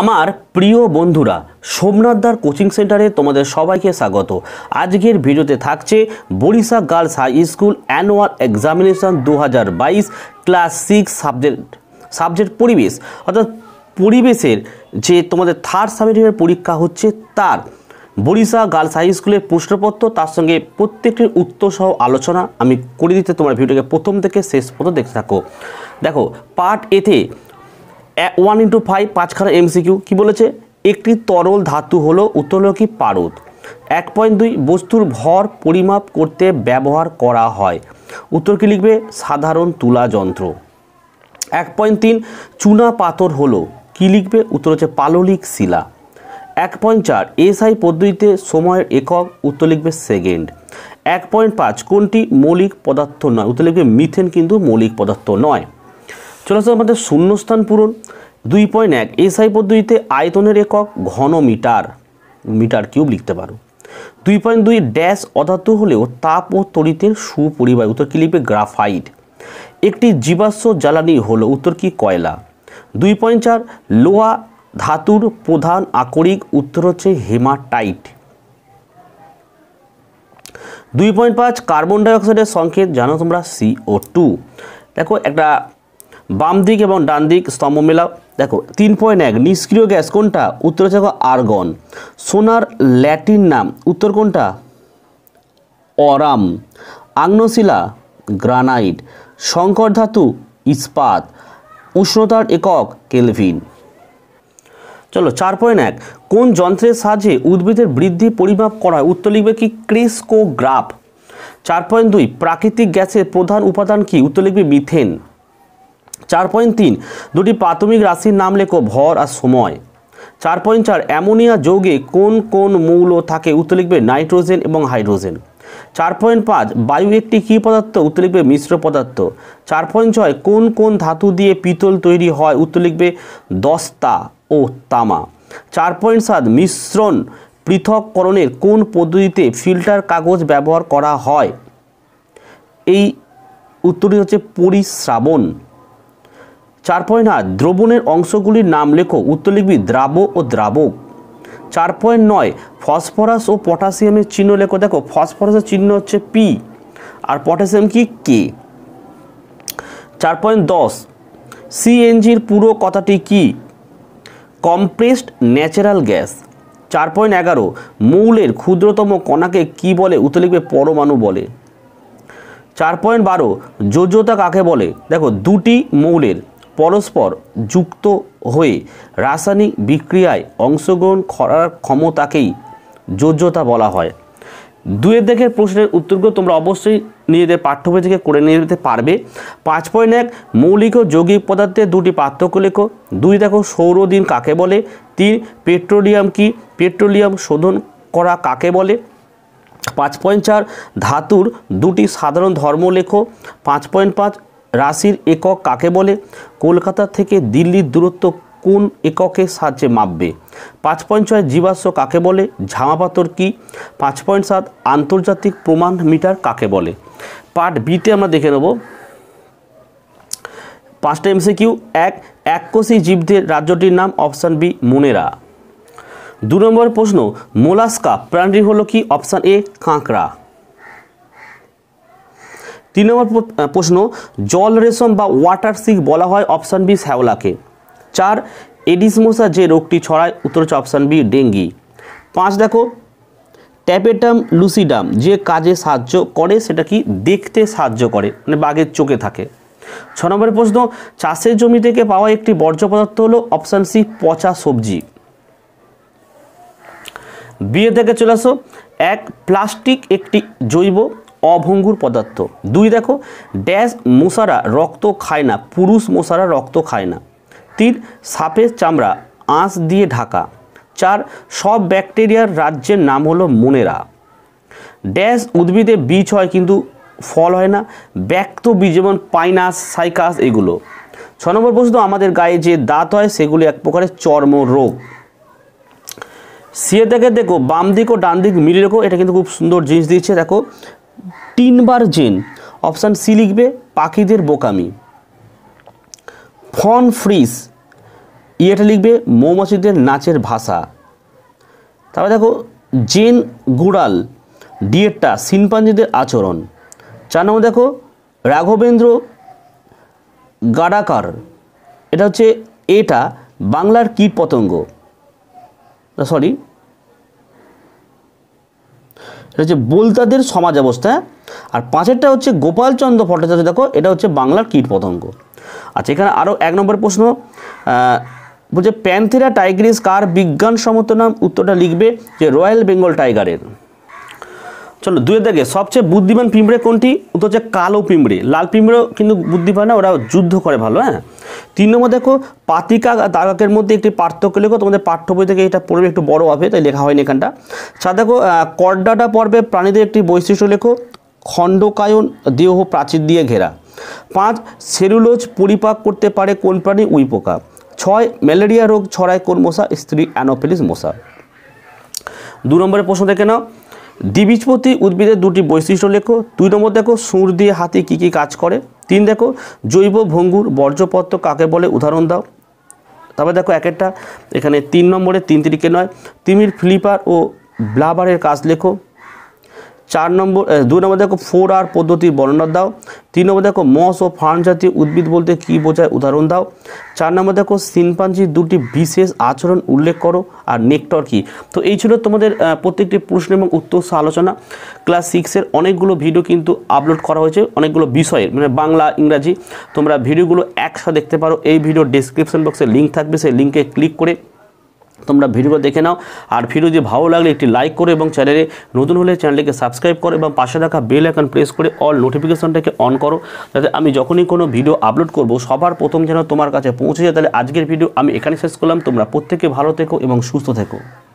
আমার প্রিয় বন্ধুরা সোমনাথদার কোচিং সেন্টারে তোমাদের সবাইকে স্বাগত আজকের ভিডিওতে থাকছে Barisha girls high school annual examination দু ক্লাস সিক্স সাবজেক্ট সাবজেক্ট পরিবেশ অর্থাৎ পরিবেশের যে তোমাদের থার্ড সামিটিভের পরীক্ষা হচ্ছে তার বরিশা গার্লস হাই স্কুলের প্রশ্নপত্র তার সঙ্গে প্রত্যেকটির উত্তর সহ আলোচনা আমি করে দিতে তোমার ভিডিওকে প্রথম থেকে শেষ পর্যন্ত দেখতে থাকো দেখো পার্ট এতে ওয়ান ইন্টু ফাইভ পাঁচখানা এমসিকিউ কী বলেছে একটি তরল ধাতু হলো উত্তোলকি পারদ এক পয়েন্ট দুই বস্তুর ভর পরিমাপ করতে ব্যবহার করা হয় উত্তর কি লিখবে সাধারণ তুলা যন্ত্র এক পয়েন্ট তিন চুনা পাথর হলো কি লিখবে উত্তর হচ্ছে পাললিক শিলা এক পয়েন্ট চার এসআই পদ্ধতিতে সময়ের একক উত্তর লিখবে সেকেন্ড এক পয়েন্ট পাঁচ কোনটি মৌলিক পদার্থ নয় উত্তর লিখবে মিথেন কিন্তু মৌলিক পদার্থ নয় চলে আসে আমাদের শূন্যস্থান পূরণ দুই পয়েন্ট এক এসআই পদ্ধতিতে আয়তনের একক ঘন মিটার মিটার কিউব লিখতে পারো দুই পয়েন্ট দুই ড্যাশ অধাতু হলেও তাপ ও তরিতের সুপরিবাহী উত্তর কি লিখবে গ্রাফাইট একটি জীবাশ্ম জ্বালানি হলো উত্তর কি কয়লা দুই পয়েন্ট চার লোহা ধাতুর প্রধান আকরিক উত্তর হচ্ছে হেমাটাইট দুই পয়েন্ট পাঁচ কার্বন ডাইঅক্সাইডের সংকেত জানো তোমরা সিও টু দেখো একটা বাম দিক এবং ডান দিক স্তম্ভ মেলা দেখো তিন পয়েন্ট এক নিষ্ক্রিয় গ্যাস কোনটা উত্তর হচ্ছে আর্গন সোনার ল্যাটিন নাম উত্তর কোনটা অরাম আগ্নশিলা গ্রানাইট শঙ্কর ধাতু ইস্পাত উষ্ণতার একক কেলভিন চলো চার পয়েন্ট এক কোন যন্ত্রের সাহায্যে উদ্ভিদের বৃদ্ধি পরিমাপ করা হয় উত্তর লিখবে কি ক্রিসকোগ্রাফ চার পয়েন্ট দুই প্রাকৃতিক গ্যাসের প্রধান উপাদান কি উত্তর লিখবে মিথেন চার পয়েন্ট তিন দুটি প্রাথমিক রাশির নাম লেখো ভর আর সময় চার পয়েন্ট চার অ্যামোনিয়া যৌগে কোন কোন মৌল থাকে উত্তর লিখবে নাইট্রোজেন এবং হাইড্রোজেন চার পয়েন্ট পাঁচ বায়ু একটি কী পদার্থ উত্তর লিখবে মিশ্র পদার্থ চার পয়েন্ট ছয় কোন কোন ধাতু দিয়ে পিতল তৈরি হয় উত্তর লিখবে দস্তা ও তামা চার পয়েন্ট সাত মিশ্রণ পৃথককরণের কোন পদ্ধতিতে ফিল্টার কাগজ ব্যবহার করা হয় এই উত্তরটি হচ্ছে পরিশ্রাবণ চার পয়েন্ট আট দ্রবণের অংশগুলির নাম লেখো উত্তর লিখবি দ্রাব ও দ্রাবক চার পয়েন্ট নয় ফসফরাস ও পটাশিয়ামের চিহ্ন লেখো দেখো ফসফরাসের চিহ্ন হচ্ছে পি আর পটাশিয়াম কি কে চার পয়েন্ট দশ সিএনজির পুরো কথাটি কি কম্প্রেসড ন্যাচারাল গ্যাস চার পয়েন্ট এগারো মৌলের ক্ষুদ্রতম কণাকে কি বলে উত্তর লিখবে পরমাণু বলে চার পয়েন্ট বারো যোজ্যতা কাকে বলে দেখো দুটি মৌলের পরস্পর যুক্ত হয়ে রাসায়নিক বিক্রিয়ায় অংশগ্রহণ করার ক্ষমতাকেই যোজ্যতা বলা হয় দুয়ের দেখের প্রশ্নের উত্তরগুলো তোমরা অবশ্যই নিজেদের পাঠ্যবই থেকে করে নিয়ে যেতে পারবে পাঁচ পয়েন্ট এক মৌলিক ও যৌগিক পদার্থের দুটি পার্থক্য লেখো দুই দেখো সৌরদিন কাকে বলে তিন পেট্রোলিয়াম কি পেট্রোলিয়াম শোধন করা কাকে বলে পাঁচ পয়েন্ট চার ধাতুর দুটি সাধারণ ধর্ম লেখো পাঁচ পয়েন্ট পাঁচ রাশির একক কাকে বলে কলকাতা থেকে দিল্লির দূরত্ব কোন এককের সাহায্যে মাপবে পাঁচ পয়েন্ট ছয় জীবাশ্ম কাকে বলে ঝামাপাতর কি পাঁচ পয়েন্ট সাত আন্তর্জাতিক প্রমাণ মিটার কাকে বলে পার্ট বিতে আমরা দেখে নেব পাঁচটা কিউ এক এককোষী জীবদের রাজ্যটির নাম অপশান বি মুনেরা দু নম্বর প্রশ্ন মোলাস্কা প্রাণী হলো কি অপশান এ কাঁকড়া তিন নম্বর প্রশ্ন জল রেশম বা ওয়াটার সিক বলা হয় অপশান বি শ্যাওলাকে চার এডিস মশা যে রোগটি ছড়ায় উত্তর হচ্ছে অপশান বি ডেঙ্গি পাঁচ দেখো ট্যাপেটাম লুসিডাম যে কাজে সাহায্য করে সেটা কি দেখতে সাহায্য করে মানে বাঘের চোখে থাকে ছ নম্বরের প্রশ্ন চাষের জমি থেকে পাওয়া একটি বর্জ্য পদার্থ হলো অপশান সি পচা সবজি বিয়ে থেকে চলে আসো এক প্লাস্টিক একটি জৈব অভঙ্গুর পদার্থ দুই দেখো ড্যাশ মশারা রক্ত খায় না পুরুষ মশারা রক্ত খায় না তিন সাপের চামড়া আঁশ দিয়ে ঢাকা চার সব ব্যাকটেরিয়ার রাজ্যের নাম হলো মনেরা ড্যাশ উদ্ভিদে বীজ হয় কিন্তু ফল হয় না ব্যক্ত বীজ যেমন পাইনাস সাইকাস এগুলো ছ নম্বর বস্তু আমাদের গায়ে যে দাঁত হয় সেগুলি এক প্রকারের চর্ম রোগ সিয়ে দেখে দেখো বাম দিক ও ডান দিক মিলিয়ে রেখো এটা কিন্তু খুব সুন্দর জিনিস দিচ্ছে দেখো তিনবার জেন অপশান সি লিখবে পাখিদের বোকামি ফন ফ্রিজ ইয়েটা লিখবে মৌমাছিদের নাচের ভাষা তারপরে দেখো জেন গুড়াল ডিয়েরটা সিনপাঞ্জিদের আচরণ চার নম্বর দেখো রাঘবেন্দ্র গাডাকার এটা হচ্ছে এটা বাংলার কীট পতঙ্গ সরি এটা হচ্ছে বোলতাদের সমাজ অবস্থা হ্যাঁ? আর পাঁচেরটা হচ্ছে গোপালচন্দ্র ভট্টাচার্য দেখো এটা হচ্ছে বাংলার কীট পতঙ্গ আচ্ছা এখানে আরও এক নম্বর প্রশ্ন বলছে প্যান্থেরা টাইগ্রিস কার বিজ্ঞানসম্মত নাম উত্তরটা লিখবে যে রয়্যাল বেঙ্গল টাইগারের চলো দুয়ের দেখে সবচেয়ে বুদ্ধিমান পিঁপড়ে কোনটি উত্তর হচ্ছে কালো পিঁপড়ে লাল পিঁপড়েও কিন্তু বুদ্ধি পায় না ওরা যুদ্ধ করে ভালো হ্যাঁ তিন নম্বর দেখো পাতিকা দাগাকের মধ্যে একটি পার্থক্য লেখো তোমাদের পাঠ্য বই থেকে এটা পড়বে একটু বড় হবে তাই লেখা হয়নি এখানটা সাথে আচ্ছা, দেখো কর্ডাটা পর্বে প্রাণীদের একটি বৈশিষ্ট্য লেখো খণ্ডকায়ন দেহ প্রাচীর দিয়ে ঘেরা পাঁচ সেলুলোজ পরিপাক করতে পারে কোন প্রাণী উইপোকা ছয় ম্যালেরিয়া রোগ ছড়ায় কোন মশা স্ত্রী অ্যানোফিলিস মশা দু নম্বরের প্রশ্ন দেখে নাও দ্বিবীজপতি উদ্ভিদের দুটি বৈশিষ্ট্য লেখো দুই নম্বর দেখো সুর দিয়ে হাতি কি কি কাজ করে তিন দেখো জৈব ভঙ্গুর বর্জ্যপত্র কাকে বলে উদাহরণ দাও তবে দেখো এক একটা এখানে তিন নম্বরে তিন তিরিকে নয় তিমির ফ্লিপার ও ব্লাবারের কাজ লেখো চার নম্বর দুই নম্বর দেখো ফোর আর পদ্ধতির বর্ণনা দাও তিন নম্বর দেখো মস ও ফার্ন জাতীয় উদ্ভিদ বলতে কি বোঝায় উদাহরণ দাও চার নম্বর দেখো সিনপাঞ্জি দুটি বিশেষ আচরণ উল্লেখ করো আর নেকটর কি তো এই ছিল তোমাদের প্রত্যেকটি প্রশ্ন এবং উত্তর আলোচনা ক্লাস সিক্সের অনেকগুলো ভিডিও কিন্তু আপলোড করা হয়েছে অনেকগুলো বিষয়ের মানে বাংলা ইংরাজি তোমরা ভিডিওগুলো একসাথে দেখতে পারো এই ভিডিও ডিসক্রিপশন বক্সে লিঙ্ক থাকবে সেই লিঙ্কে ক্লিক করে তোমরা ভিডিও দেখে নাও আর ভিডিও যদি ভালো লাগলে একটি লাইক করো এবং চ্যানেলে নতুন হলে চ্যানেলটিকে সাবস্ক্রাইব করো এবং পাশে রাখা বেল আইকন প্রেস করে অল নোটিফিকেশনটাকে অন করো যাতে আমি যখনই কোনো ভিডিও আপলোড করব সবার প্রথম যেন তোমার কাছে পৌঁছে যায় তাহলে আজকের ভিডিও আমি এখানে শেষ করলাম তোমরা প্রত্যেকে ভালো থেকো এবং সুস্থ থেকো